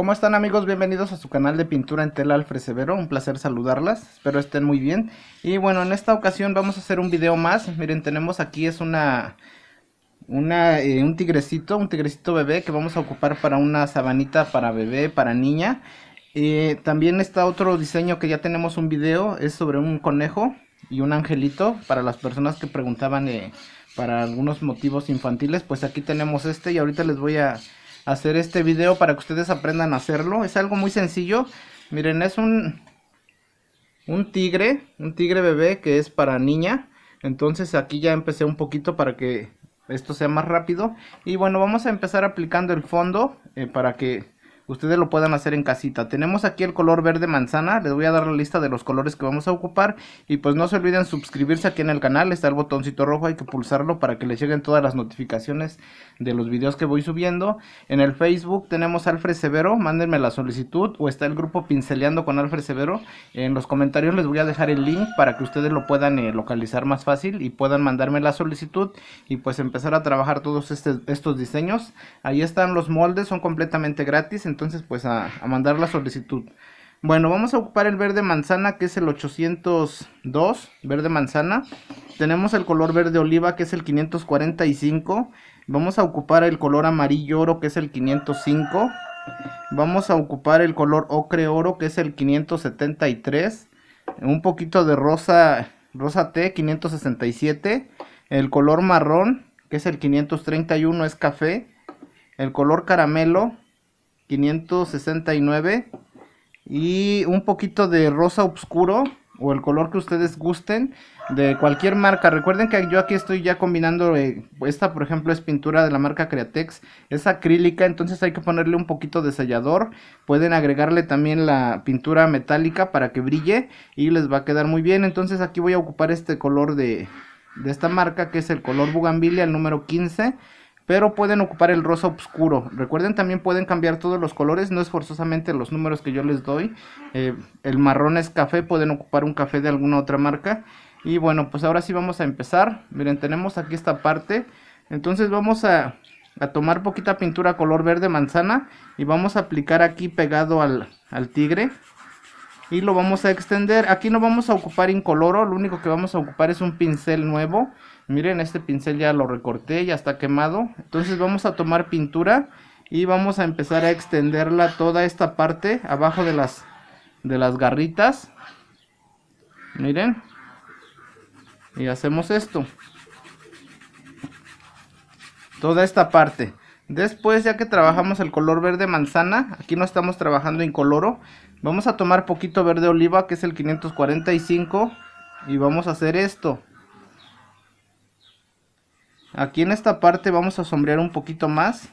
¿Cómo están amigos? Bienvenidos a su canal de pintura en tela al Severo. un placer saludarlas, espero estén muy bien. Y bueno, en esta ocasión vamos a hacer un video más, miren tenemos aquí es una, una eh, un tigrecito, un tigrecito bebé que vamos a ocupar para una sabanita para bebé, para niña. también está otro diseño que ya tenemos un video, es sobre un conejo y un angelito, para las personas que preguntaban eh, para algunos motivos infantiles, pues aquí tenemos este y ahorita les voy a hacer este video para que ustedes aprendan a hacerlo. Es algo muy sencillo. Miren, es un, un tigre, un tigre bebé que es para niña. Entonces aquí ya empecé un poquito para que esto sea más rápido. Y bueno, vamos a empezar aplicando el fondo eh, para que ustedes lo puedan hacer en casita. Tenemos aquí el color verde manzana, les voy a dar la lista de los colores que vamos a ocupar y pues no se olviden suscribirse aquí en el canal, está el botoncito rojo, hay que pulsarlo para que les lleguen todas las notificaciones de los videos que voy subiendo. En el Facebook tenemos Alfred Severo, mándenme la solicitud o está el grupo Pinceleando con Alfred Severo. En los comentarios les voy a dejar el link para que ustedes lo puedan eh, localizar más fácil y puedan mandarme la solicitud y pues empezar a trabajar todos estos diseños. Ahí están los moldes, son completamente gratis, entonces pues a, mandar la solicitud. Bueno, vamos a ocupar el verde manzana que es el 802, verde manzana. Tenemos el color verde oliva que es el 545. Vamos a ocupar el color amarillo oro que es el 505. Vamos a ocupar el color ocre oro que es el 573. Un poquito de rosa, rosa T 567. El color marrón que es el 531 es café. El color caramelo 569 y un poquito de rosa oscuro o el color que ustedes gusten de cualquier marca. Recuerden que yo aquí estoy ya combinando, eh, esta por ejemplo es pintura de la marca Createx, es acrílica, entonces hay que ponerle un poquito de sellador, pueden agregarle también la pintura metálica para que brille y les va a quedar muy bien, entonces aquí voy a ocupar este color de, de esta marca que es el color Bugambilia, el número 15 pero pueden ocupar el rosa oscuro. Recuerden también pueden cambiar todos los colores, no es forzosamente los números que yo les doy. Eh, el marrón es café, pueden ocupar un café de alguna otra marca. Y bueno, pues ahora sí vamos a empezar. Miren, tenemos aquí esta parte. Entonces vamos a, tomar poquita pintura color verde manzana y vamos a aplicar aquí pegado al, al tigre. Y lo vamos a extender. Aquí no vamos a ocupar incoloro, lo único que vamos a ocupar es un pincel nuevo miren este pincel ya lo recorté ya está quemado entonces vamos a tomar pintura y vamos a empezar a extenderla toda esta parte abajo de las de las garritas miren y hacemos esto toda esta parte después ya que trabajamos el color verde manzana aquí no estamos trabajando en incoloro vamos a tomar poquito verde oliva que es el 545 y vamos a hacer esto Aquí en esta parte vamos a sombrear un poquito más.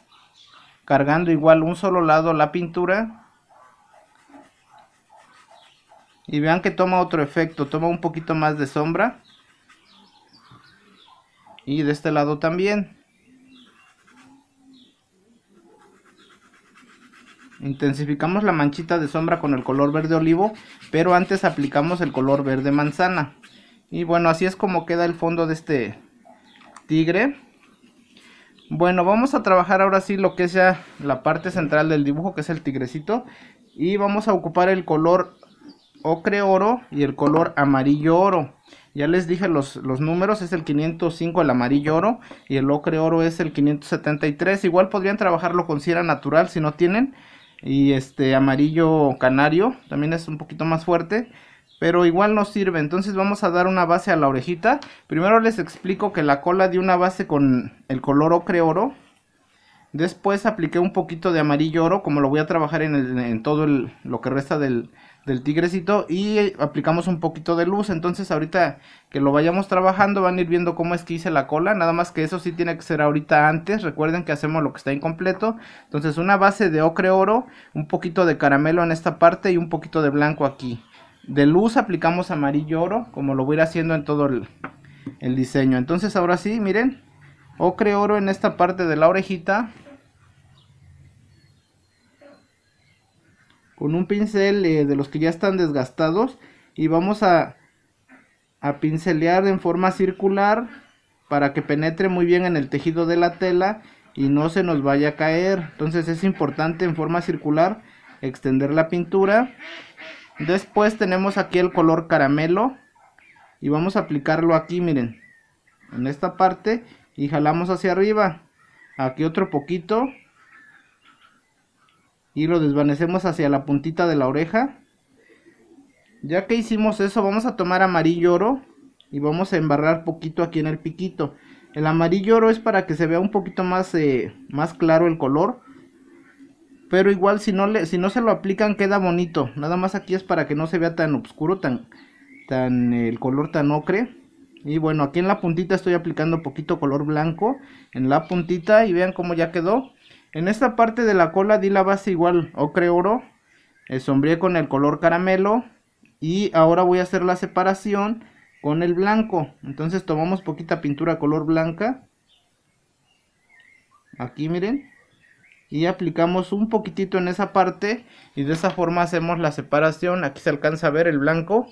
Cargando igual un solo lado la pintura. Y vean que toma otro efecto. Toma un poquito más de sombra. Y de este lado también. Intensificamos la manchita de sombra con el color verde olivo, pero antes aplicamos el color verde manzana. Y bueno, así es como queda el fondo de este, tigre. Bueno, vamos a trabajar ahora sí lo que sea la parte central del dibujo, que es el tigrecito. Y vamos a ocupar el color ocre oro y el color amarillo oro. Ya les dije los, números, es el 505 el amarillo oro y el ocre oro es el 573. Igual podrían trabajarlo con cera natural si no tienen. Y este amarillo canario también es un poquito más fuerte pero igual no sirve. Entonces vamos a dar una base a la orejita. Primero les explico que la cola di una base con el color ocre oro. Después apliqué un poquito de amarillo oro, como lo voy a trabajar en, todo lo que resta del, del, tigrecito. Y aplicamos un poquito de luz. Entonces ahorita que lo vayamos trabajando van a ir viendo cómo es que hice la cola. Nada más que eso sí tiene que ser ahorita antes. Recuerden que hacemos lo que está incompleto. Entonces una base de ocre oro, un poquito de caramelo en esta parte y un poquito de blanco aquí de luz aplicamos amarillo oro, como lo voy a ir haciendo en todo el, diseño. Entonces ahora sí, miren, ocre oro en esta parte de la orejita. Con un pincel eh, de los que ya están desgastados. Y vamos a, a pincelear en forma circular para que penetre muy bien en el tejido de la tela y no se nos vaya a caer. Entonces es importante en forma circular extender la pintura Después tenemos aquí el color caramelo. Y vamos a aplicarlo aquí, miren. En esta parte. Y jalamos hacia arriba. Aquí otro poquito. Y lo desvanecemos hacia la puntita de la oreja. Ya que hicimos eso, vamos a tomar amarillo oro. Y vamos a embarrar poquito aquí en el piquito. El amarillo oro es para que se vea un poquito más, eh, más claro el color. Pero igual si no, le, si no se lo aplican queda bonito. Nada más aquí es para que no se vea tan oscuro, tan, tan el color tan ocre. Y bueno, aquí en la puntita estoy aplicando poquito color blanco en la puntita y vean cómo ya quedó. En esta parte de la cola di la base igual ocre oro, eh, sombreé con el color caramelo y ahora voy a hacer la separación con el blanco. Entonces tomamos poquita pintura color blanca. Aquí miren y aplicamos un poquitito en esa parte y de esa forma hacemos la separación aquí se alcanza a ver el blanco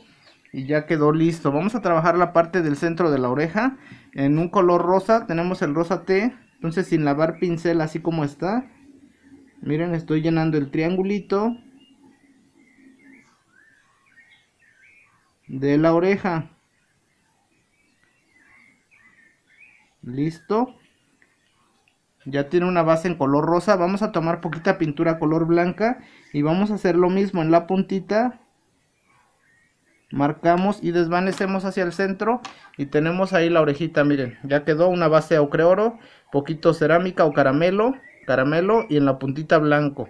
y ya quedó listo vamos a trabajar la parte del centro de la oreja en un color rosa tenemos el rosa T entonces sin lavar pincel así como está miren estoy llenando el triangulito de la oreja listo ya tiene una base en color rosa, vamos a tomar poquita pintura color blanca y vamos a hacer lo mismo en la puntita, marcamos y desvanecemos hacia el centro y tenemos ahí la orejita, miren, ya quedó una base ocre oro, poquito cerámica o caramelo, caramelo y en la puntita blanco.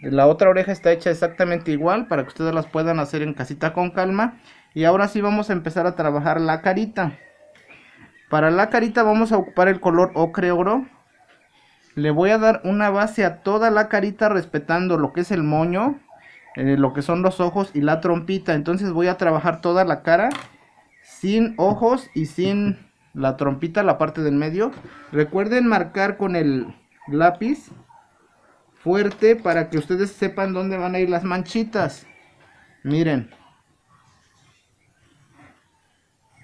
La otra oreja está hecha exactamente igual para que ustedes las puedan hacer en casita con calma. Y ahora sí vamos a empezar a trabajar la carita. Para la carita vamos a ocupar el color ocre oro le voy a dar una base a toda la carita respetando lo que es el moño, eh, lo que son los ojos y la trompita. Entonces voy a trabajar toda la cara sin ojos y sin la trompita, la parte del medio. Recuerden marcar con el lápiz fuerte para que ustedes sepan dónde van a ir las manchitas. Miren.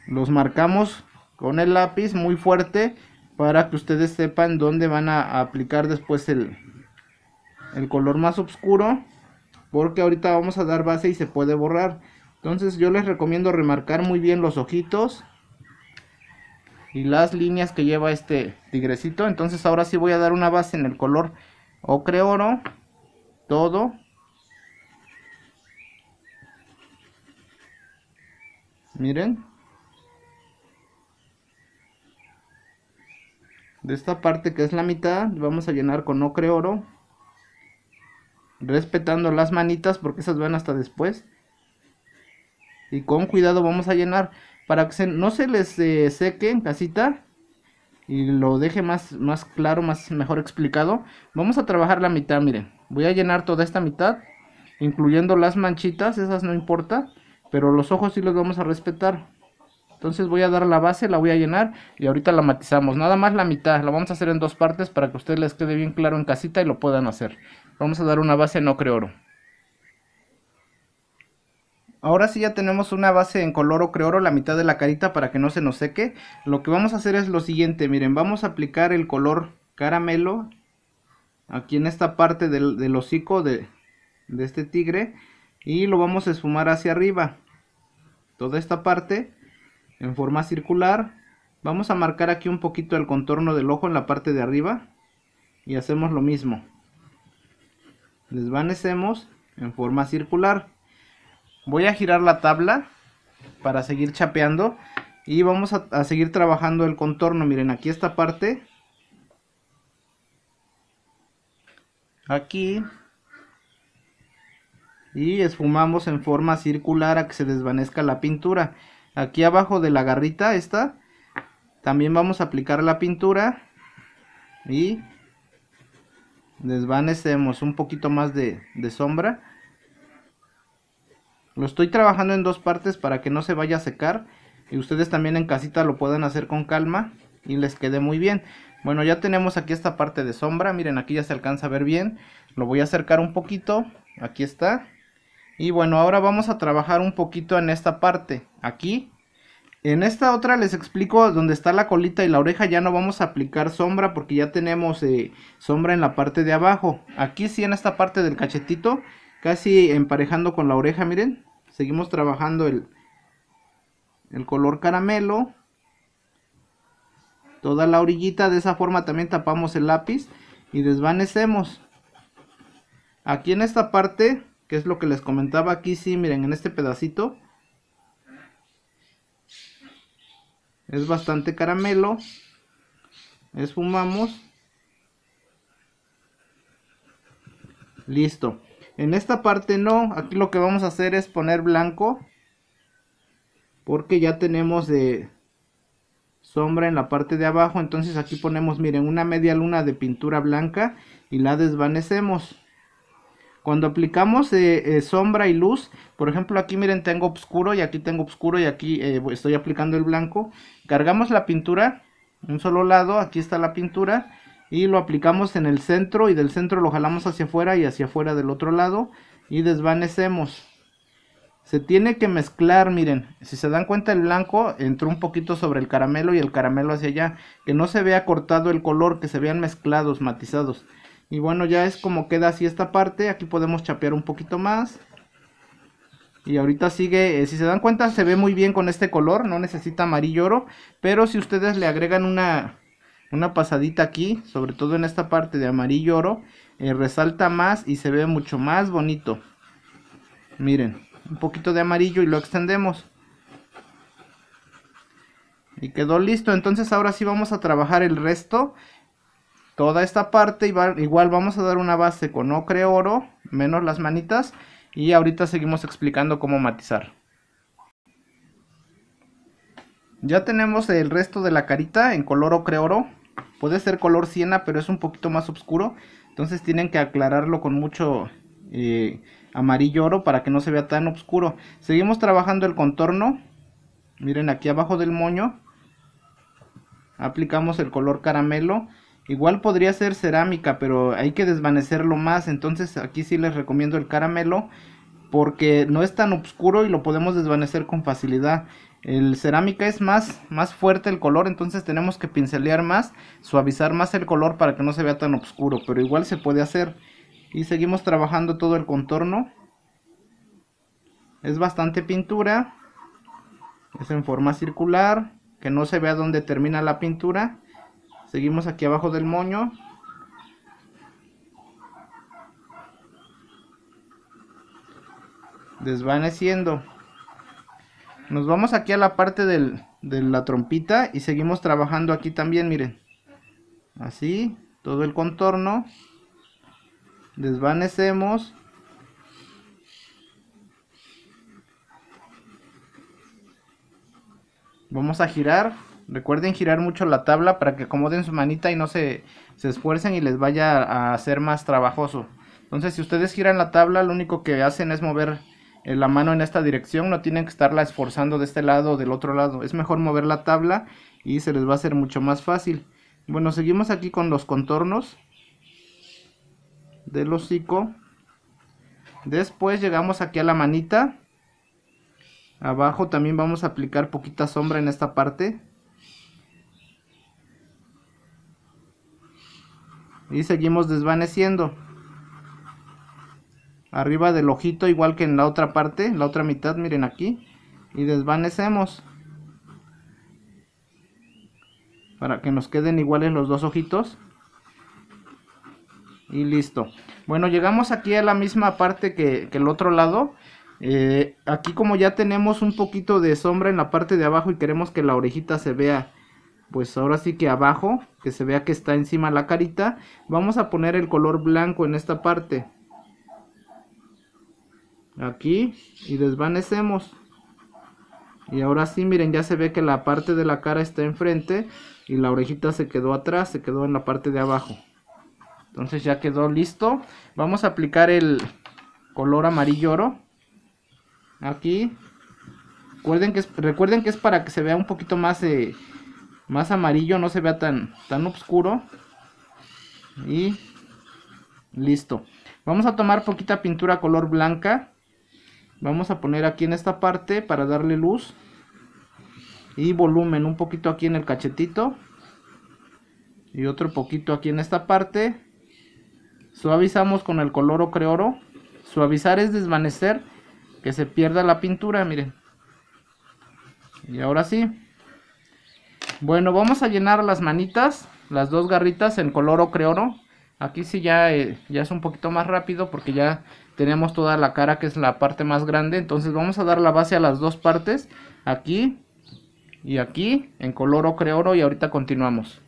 Los marcamos con el lápiz muy fuerte para que ustedes sepan dónde van a aplicar después el, el color más oscuro porque ahorita vamos a dar base y se puede borrar entonces yo les recomiendo remarcar muy bien los ojitos y las líneas que lleva este tigrecito entonces ahora sí voy a dar una base en el color ocre oro todo miren de esta parte que es la mitad vamos a llenar con ocre oro respetando las manitas porque esas van hasta después y con cuidado vamos a llenar para que no se les eh, seque en casita y lo deje más, más claro, más mejor explicado vamos a trabajar la mitad, miren voy a llenar toda esta mitad incluyendo las manchitas, esas no importa pero los ojos sí los vamos a respetar entonces voy a dar la base, la voy a llenar y ahorita la matizamos. Nada más la mitad, la vamos a hacer en dos partes para que a ustedes les quede bien claro en casita y lo puedan hacer. Vamos a dar una base en ocre oro. Ahora sí ya tenemos una base en color ocre oro, la mitad de la carita para que no se nos seque. Lo que vamos a hacer es lo siguiente, miren, vamos a aplicar el color caramelo aquí en esta parte del, hocico de, de este tigre y lo vamos a esfumar hacia arriba. Toda esta parte en forma circular. Vamos a marcar aquí un poquito el contorno del ojo en la parte de arriba. Y hacemos lo mismo. Desvanecemos en forma circular. Voy a girar la tabla para seguir chapeando. Y vamos a, seguir trabajando el contorno. Miren, aquí esta parte. Aquí. Y esfumamos en forma circular a que se desvanezca la pintura aquí abajo de la garrita esta también vamos a aplicar la pintura y desvanecemos un poquito más de, sombra lo estoy trabajando en dos partes para que no se vaya a secar y ustedes también en casita lo puedan hacer con calma y les quede muy bien bueno ya tenemos aquí esta parte de sombra miren aquí ya se alcanza a ver bien lo voy a acercar un poquito aquí está y bueno, ahora vamos a trabajar un poquito en esta parte, aquí. En esta otra les explico dónde está la colita y la oreja ya no vamos a aplicar sombra porque ya tenemos eh, sombra en la parte de abajo. Aquí sí en esta parte del cachetito, casi emparejando con la oreja, miren. Seguimos trabajando el, el color caramelo. Toda la orillita, de esa forma también tapamos el lápiz y desvanecemos. Aquí en esta parte que es lo que les comentaba aquí, sí, miren, en este pedacito. Es bastante caramelo. Esfumamos. Listo. En esta parte no, aquí lo que vamos a hacer es poner blanco. Porque ya tenemos de sombra en la parte de abajo. Entonces aquí ponemos, miren, una media luna de pintura blanca y la desvanecemos. Cuando aplicamos eh, eh, sombra y luz, por ejemplo aquí miren tengo oscuro y aquí tengo oscuro y aquí eh, estoy aplicando el blanco. Cargamos la pintura, un solo lado, aquí está la pintura y lo aplicamos en el centro y del centro lo jalamos hacia afuera y hacia afuera del otro lado y desvanecemos. Se tiene que mezclar, miren, si se dan cuenta el blanco entró un poquito sobre el caramelo y el caramelo hacia allá, que no se vea cortado el color, que se vean mezclados, matizados. Y bueno, ya es como queda así esta parte. Aquí podemos chapear un poquito más. Y ahorita sigue, eh, si se dan cuenta, se ve muy bien con este color. No necesita amarillo oro. Pero si ustedes le agregan una, pasadita aquí, sobre todo en esta parte de amarillo oro, eh, resalta más y se ve mucho más bonito. Miren, un poquito de amarillo y lo extendemos. Y quedó listo. Entonces ahora sí vamos a trabajar el resto toda esta parte. Igual, vamos a dar una base con ocre oro, menos las manitas. Y ahorita seguimos explicando cómo matizar. Ya tenemos el resto de la carita en color ocre oro. Puede ser color siena, pero es un poquito más oscuro. Entonces tienen que aclararlo con mucho eh, amarillo oro para que no se vea tan oscuro. Seguimos trabajando el contorno. Miren aquí abajo del moño. Aplicamos el color caramelo. Igual podría ser cerámica, pero hay que desvanecerlo más. Entonces aquí sí les recomiendo el caramelo porque no es tan oscuro y lo podemos desvanecer con facilidad. El cerámica es más, más fuerte el color, entonces tenemos que pincelear más, suavizar más el color para que no se vea tan oscuro, pero igual se puede hacer. Y seguimos trabajando todo el contorno. Es bastante pintura. Es en forma circular, que no se vea dónde termina la pintura Seguimos aquí abajo del moño. Desvaneciendo. Nos vamos aquí a la parte de la trompita y seguimos trabajando aquí también, miren. Así, todo el contorno. Desvanecemos. Vamos a girar Recuerden girar mucho la tabla para que acomoden su manita y no se, se esfuercen y les vaya a hacer más trabajoso. Entonces si ustedes giran la tabla, lo único que hacen es mover eh, la mano en esta dirección, no tienen que estarla esforzando de este lado o del otro lado. Es mejor mover la tabla y se les va a hacer mucho más fácil. Bueno, seguimos aquí con los contornos del hocico. Después llegamos aquí a la manita. Abajo también vamos a aplicar poquita sombra en esta parte. y seguimos desvaneciendo arriba del ojito igual que en la otra parte la otra mitad miren aquí y desvanecemos para que nos queden iguales los dos ojitos y listo bueno llegamos aquí a la misma parte que, el otro lado eh, aquí como ya tenemos un poquito de sombra en la parte de abajo y queremos que la orejita se vea pues ahora sí que abajo, que se vea que está encima la carita, vamos a poner el color blanco en esta parte. Aquí y desvanecemos. Y ahora sí, miren, ya se ve que la parte de la cara está enfrente y la orejita se quedó atrás, se quedó en la parte de abajo. Entonces ya quedó listo. Vamos a aplicar el color amarillo oro. Aquí. Recuerden que es, recuerden que es para que se vea un poquito más... Eh, más amarillo, no se vea tan, tan oscuro. Y listo. Vamos a tomar poquita pintura color blanca. Vamos a poner aquí en esta parte para darle luz. Y volumen, un poquito aquí en el cachetito. Y otro poquito aquí en esta parte. Suavizamos con el color ocreoro. Suavizar es desvanecer, que se pierda la pintura, miren. Y ahora sí, bueno, vamos a llenar las manitas, las dos garritas en color ocre oro. Aquí sí ya, eh, ya es un poquito más rápido porque ya tenemos toda la cara que es la parte más grande. Entonces vamos a dar la base a las dos partes, aquí y aquí, en color ocre oro y ahorita continuamos.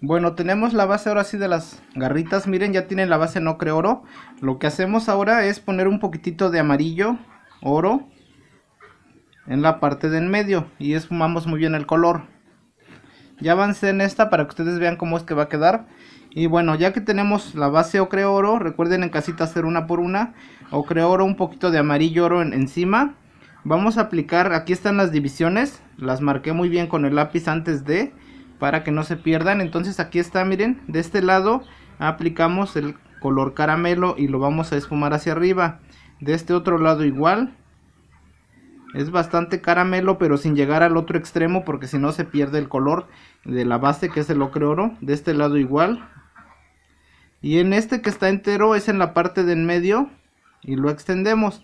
Bueno, tenemos la base ahora sí de las garritas. Miren, ya tienen la base en ocre oro. Lo que hacemos ahora es poner un poquitito de amarillo oro en la parte en medio y esfumamos muy bien el color ya avancé en esta para que ustedes vean cómo es que va a quedar y bueno ya que tenemos la base ocre oro recuerden en casita hacer una por una ocre oro un poquito de amarillo oro encima vamos a aplicar aquí están las divisiones las marqué muy bien con el lápiz antes de para que no se pierdan entonces aquí está miren de este lado aplicamos el color caramelo y lo vamos a esfumar hacia arriba de este otro lado igual es bastante caramelo, pero sin llegar al otro extremo, porque si no se pierde el color de la base, que es el ocre oro. De este lado igual. Y en este que está entero es en la parte de en medio y lo extendemos.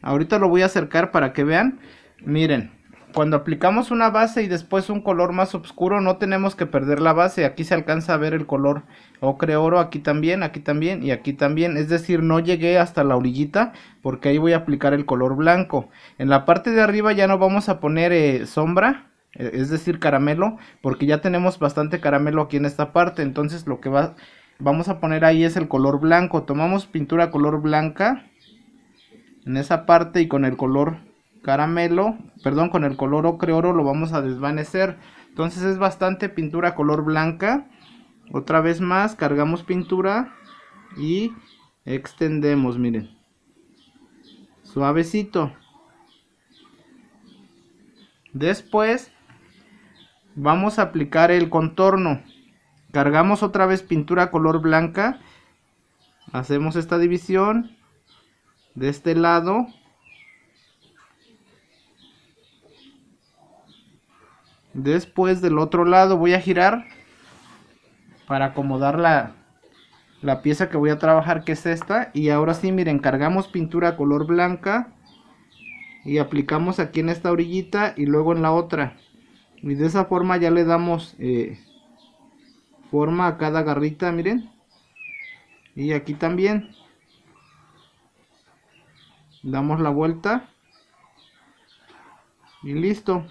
Ahorita lo voy a acercar para que vean. Miren, cuando aplicamos una base y después un color más oscuro, no tenemos que perder la base. Aquí se alcanza a ver el color ocre oro, aquí también, aquí también y aquí también. Es decir, no llegué hasta la orillita porque ahí voy a aplicar el color blanco. En la parte de arriba ya no vamos a poner eh, sombra, e, es decir, caramelo, porque ya tenemos bastante caramelo aquí en esta parte. Entonces lo que va, vamos a poner ahí es el color blanco. Tomamos pintura color blanca en esa parte y con el color caramelo, perdón, con el color ocre oro lo vamos a desvanecer. Entonces es bastante pintura color blanca. Otra vez más, cargamos pintura y extendemos, miren. Suavecito. Después vamos a aplicar el contorno. Cargamos otra vez pintura color blanca. Hacemos esta división de este lado Después del otro lado voy a girar para acomodar la, la pieza que voy a trabajar que es esta. Y ahora sí, miren, cargamos pintura color blanca y aplicamos aquí en esta orillita y luego en la otra. Y de esa forma ya le damos eh, forma a cada garrita, miren. Y aquí también. Damos la vuelta. Y listo.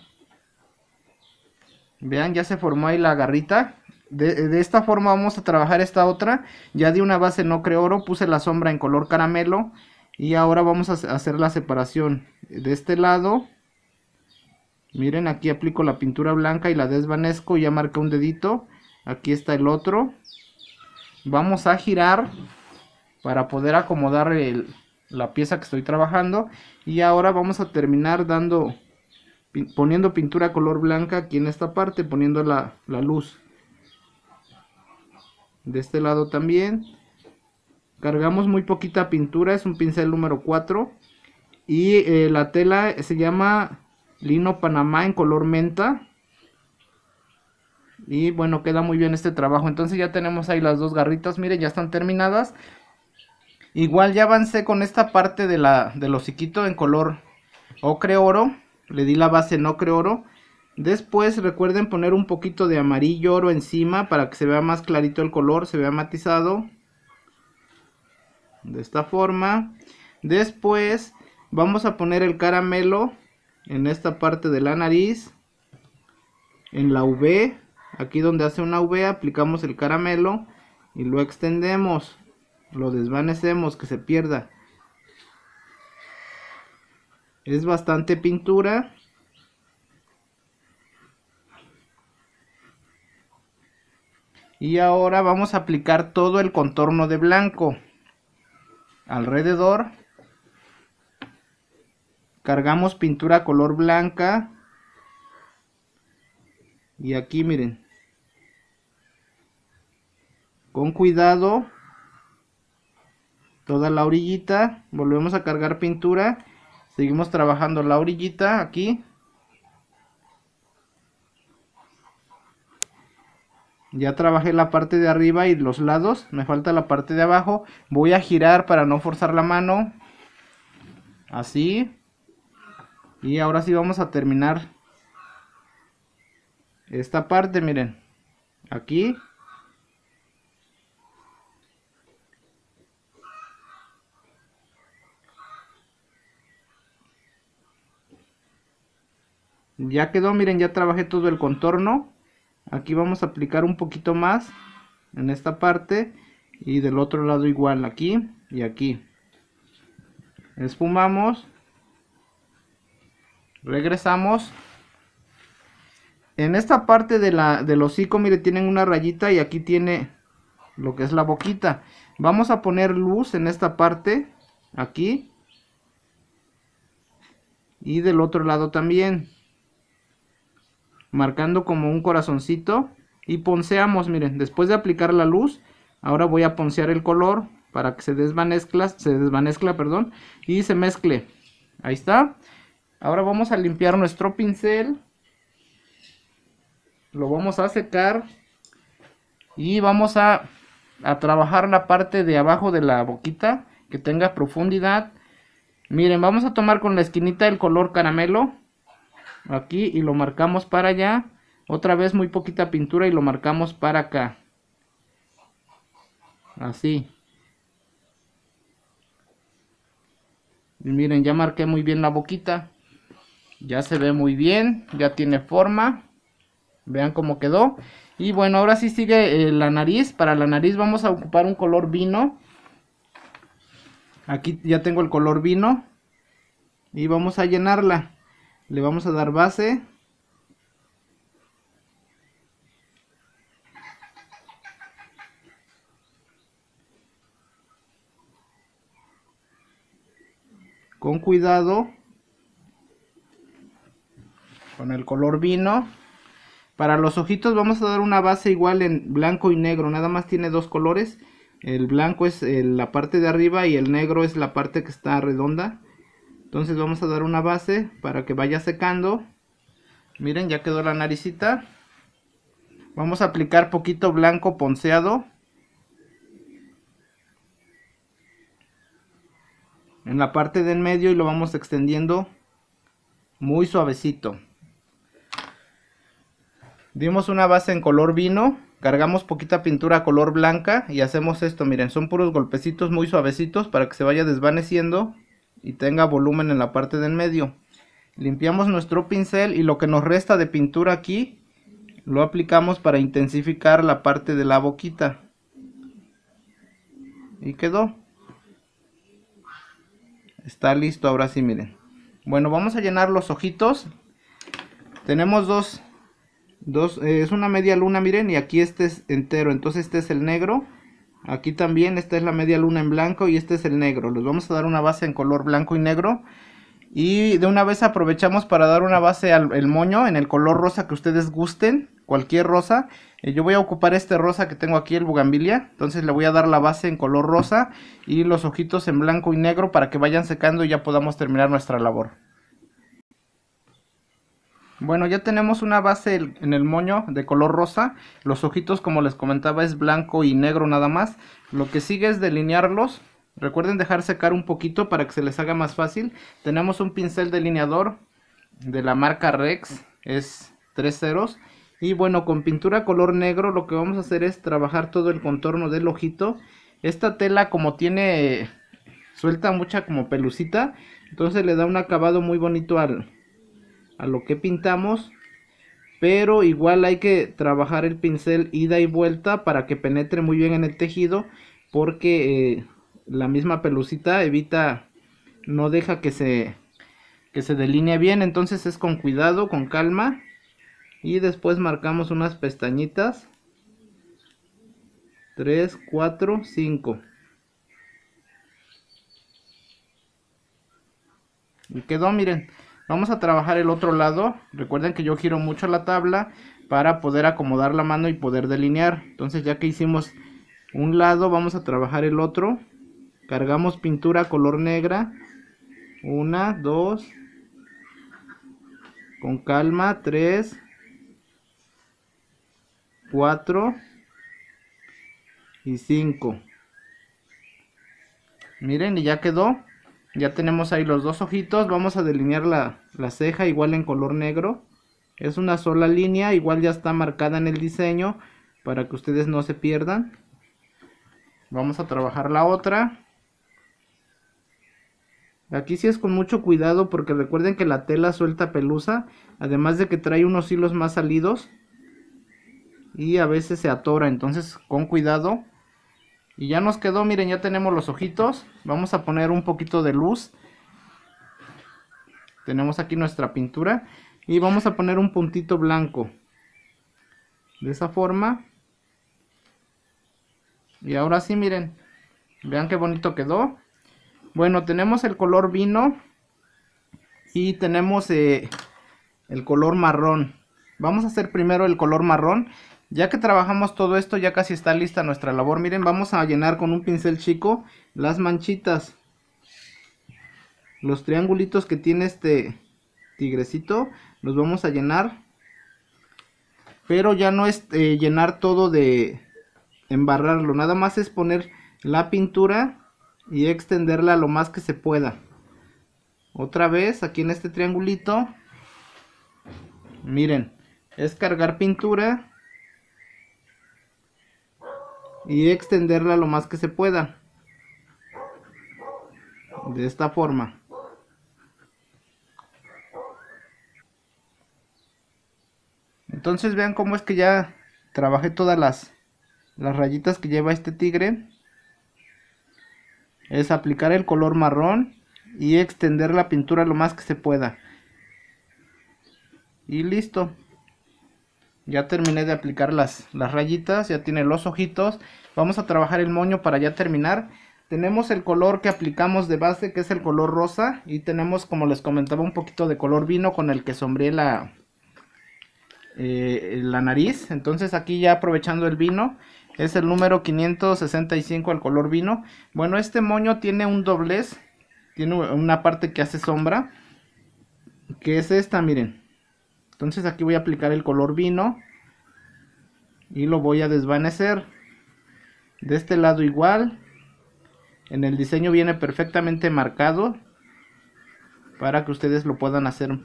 Vean, ya se formó ahí la garrita. De, esta forma vamos a trabajar esta otra. Ya di una base no creo oro, puse la sombra en color caramelo. Y ahora vamos a hacer la separación de este lado. Miren, aquí aplico la pintura blanca y la desvanezco. Ya marqué un dedito. Aquí está el otro. Vamos a girar para poder acomodar la pieza que estoy trabajando. Y ahora vamos a terminar dando poniendo pintura color blanca aquí en esta parte, poniendo la, luz. De este lado también. Cargamos muy poquita pintura, es un pincel número 4. Y eh, la tela se llama lino panamá en color menta. Y bueno, queda muy bien este trabajo. Entonces ya tenemos ahí las dos garritas, miren, ya están terminadas. Igual ya avancé con esta parte de la, del hociquito en color ocre oro. Le di la base no oro. Después recuerden poner un poquito de amarillo oro encima para que se vea más clarito el color, se vea matizado. De esta forma. Después vamos a poner el caramelo en esta parte de la nariz. En la V, aquí donde hace una V aplicamos el caramelo y lo extendemos. Lo desvanecemos, que se pierda es bastante pintura y ahora vamos a aplicar todo el contorno de blanco alrededor cargamos pintura color blanca y aquí miren con cuidado toda la orillita volvemos a cargar pintura Seguimos trabajando la orillita aquí. Ya trabajé la parte de arriba y los lados. Me falta la parte de abajo. Voy a girar para no forzar la mano. Así. Y ahora sí vamos a terminar esta parte, miren. Aquí. Ya quedó, miren, ya trabajé todo el contorno. Aquí vamos a aplicar un poquito más en esta parte y del otro lado igual aquí y aquí. Espumamos. Regresamos. En esta parte de la, del hocico, miren, tienen una rayita y aquí tiene lo que es la boquita. Vamos a poner luz en esta parte, aquí. Y del otro lado también marcando como un corazoncito y ponceamos, miren, después de aplicar la luz, ahora voy a poncear el color para que se desvanezca, se desvanezca, perdón, y se mezcle. Ahí está. Ahora vamos a limpiar nuestro pincel. Lo vamos a secar y vamos a, a trabajar la parte de abajo de la boquita que tenga profundidad. Miren, vamos a tomar con la esquinita el color caramelo aquí y lo marcamos para allá. Otra vez muy poquita pintura y lo marcamos para acá. Así. miren, ya marqué muy bien la boquita. Ya se ve muy bien, ya tiene forma. Vean cómo quedó. Y bueno, ahora sí sigue eh, la nariz. Para la nariz vamos a ocupar un color vino. Aquí ya tengo el color vino. Y vamos a llenarla. Le vamos a dar base. Con cuidado. Con el color vino. Para los ojitos vamos a dar una base igual en blanco y negro. Nada más tiene dos colores. El blanco es eh, la parte de arriba y el negro es la parte que está redonda. Entonces vamos a dar una base para que vaya secando. Miren, ya quedó la naricita. Vamos a aplicar poquito blanco ponceado. En la parte del medio y lo vamos extendiendo muy suavecito. Dimos una base en color vino, cargamos poquita pintura color blanca y hacemos esto, miren, son puros golpecitos muy suavecitos para que se vaya desvaneciendo y tenga volumen en la parte del medio. Limpiamos nuestro pincel y lo que nos resta de pintura aquí lo aplicamos para intensificar la parte de la boquita. Y quedó. Está listo ahora sí, miren. Bueno, vamos a llenar los ojitos. Tenemos dos. dos eh, es una media luna, miren, y aquí este es entero. Entonces este es el negro Aquí también, esta es la media luna en blanco y este es el negro. Les vamos a dar una base en color blanco y negro. Y de una vez aprovechamos para dar una base al moño en el color rosa que ustedes gusten, cualquier rosa. Eh, yo voy a ocupar este rosa que tengo aquí, el bugambilia. Entonces le voy a dar la base en color rosa y los ojitos en blanco y negro para que vayan secando y ya podamos terminar nuestra labor. Bueno, ya tenemos una base en el moño de color rosa. Los ojitos, como les comentaba, es blanco y negro nada más. Lo que sigue es delinearlos. Recuerden dejar secar un poquito para que se les haga más fácil. Tenemos un pincel delineador de la marca Rex. Es 3 ceros. Y bueno, con pintura color negro lo que vamos a hacer es trabajar todo el contorno del ojito. Esta tela como tiene... Suelta mucha como pelucita. Entonces le da un acabado muy bonito al, a lo que pintamos. Pero igual hay que trabajar el pincel ida y vuelta para que penetre muy bien en el tejido. Porque eh, la misma pelucita evita, no deja que se, que se delinee bien. Entonces es con cuidado, con calma. Y después marcamos unas pestañitas. 3, 4, 5. Y quedó, miren. Vamos a trabajar el otro lado. Recuerden que yo giro mucho la tabla para poder acomodar la mano y poder delinear. Entonces ya que hicimos un lado, vamos a trabajar el otro. Cargamos pintura color negra. Una, dos. Con calma, tres. Cuatro. Y cinco. Miren, y ya quedó. Ya tenemos ahí los dos ojitos. Vamos a delinear la, ceja igual en color negro. Es una sola línea, igual ya está marcada en el diseño para que ustedes no se pierdan. Vamos a trabajar la otra. Aquí sí es con mucho cuidado porque recuerden que la tela suelta pelusa, además de que trae unos hilos más salidos y a veces se atora, entonces con cuidado y ya nos quedó, miren, ya tenemos los ojitos. Vamos a poner un poquito de luz. Tenemos aquí nuestra pintura. Y vamos a poner un puntito blanco. De esa forma. Y ahora sí, miren. Vean qué bonito quedó. Bueno, tenemos el color vino. Y tenemos eh, el color marrón. Vamos a hacer primero el color marrón. Ya que trabajamos todo esto, ya casi está lista nuestra labor. Miren, vamos a llenar con un pincel chico las manchitas. Los triangulitos que tiene este tigrecito, los vamos a llenar. Pero ya no es eh, llenar todo de embarrarlo, nada más es poner la pintura y extenderla lo más que se pueda. Otra vez, aquí en este triangulito, miren, es cargar pintura y extenderla lo más que se pueda de esta forma entonces vean cómo es que ya trabajé todas las las rayitas que lleva este tigre es aplicar el color marrón y extender la pintura lo más que se pueda y listo ya terminé de aplicar las, las rayitas, ya tiene los ojitos. Vamos a trabajar el moño para ya terminar. Tenemos el color que aplicamos de base, que es el color rosa. Y tenemos, como les comentaba, un poquito de color vino con el que sombreé la, eh, la nariz. Entonces aquí ya aprovechando el vino, es el número 565 el color vino. Bueno, este moño tiene un doblez, tiene una parte que hace sombra, que es esta, miren. Entonces aquí voy a aplicar el color vino. Y lo voy a desvanecer. De este lado igual. En el diseño viene perfectamente marcado. Para que ustedes lo puedan hacer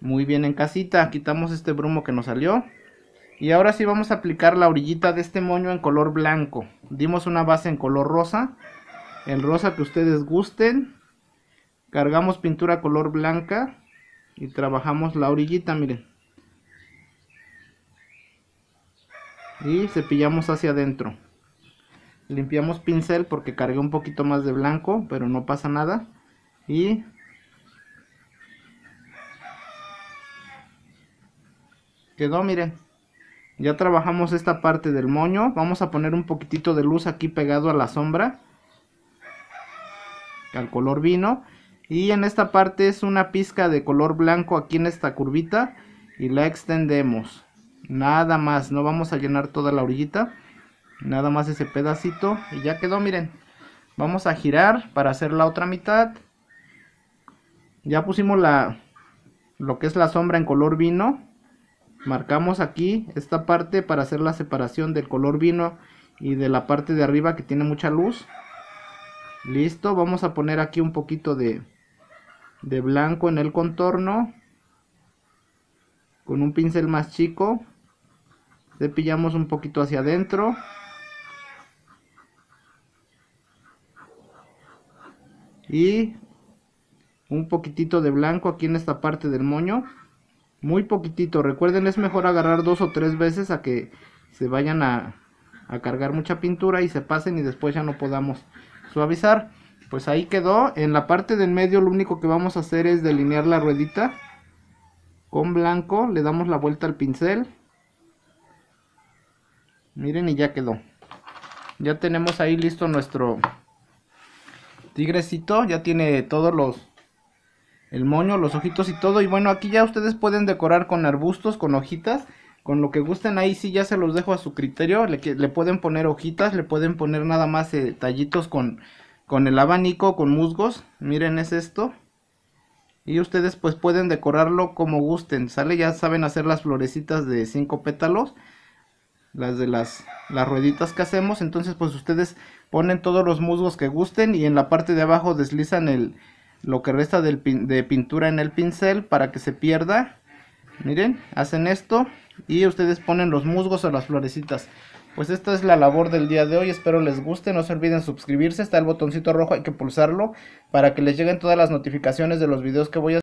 muy bien en casita. Quitamos este brumo que nos salió. Y ahora sí vamos a aplicar la orillita de este moño en color blanco. Dimos una base en color rosa. El rosa que ustedes gusten. Cargamos pintura color blanca y trabajamos la orillita miren y cepillamos hacia adentro limpiamos pincel porque cargué un poquito más de blanco pero no pasa nada y quedó miren ya trabajamos esta parte del moño vamos a poner un poquitito de luz aquí pegado a la sombra al color vino y en esta parte es una pizca de color blanco aquí en esta curvita. Y la extendemos. Nada más, no vamos a llenar toda la orillita. Nada más ese pedacito. Y ya quedó, miren. Vamos a girar para hacer la otra mitad. Ya pusimos la lo que es la sombra en color vino. Marcamos aquí esta parte para hacer la separación del color vino y de la parte de arriba que tiene mucha luz. Listo, vamos a poner aquí un poquito de, de blanco en el contorno con un pincel más chico cepillamos un poquito hacia adentro y un poquitito de blanco aquí en esta parte del moño muy poquitito recuerden es mejor agarrar dos o tres veces a que se vayan a, a cargar mucha pintura y se pasen y después ya no podamos suavizar pues ahí quedó. En la parte del medio lo único que vamos a hacer es delinear la ruedita con blanco. Le damos la vuelta al pincel. Miren y ya quedó. Ya tenemos ahí listo nuestro tigrecito. Ya tiene todos los... El moño, los ojitos y todo. Y bueno, aquí ya ustedes pueden decorar con arbustos, con hojitas con lo que gusten ahí sí ya se los dejo a su criterio, le, pueden poner hojitas, le pueden poner nada más eh, tallitos con con el abanico, con musgos, miren es esto. Y ustedes pues pueden decorarlo como gusten, ¿sale? Ya saben hacer las florecitas de 5 pétalos, las de las, las rueditas que hacemos. Entonces pues ustedes ponen todos los musgos que gusten y en la parte de abajo deslizan el, lo que resta de pintura en el pincel para que se pierda. Miren, hacen esto y ustedes ponen los musgos o las florecitas. Pues esta es la labor del día de hoy, espero les guste, no se olviden suscribirse, está el botoncito rojo, hay que pulsarlo para que les lleguen todas las notificaciones de los videos que voy a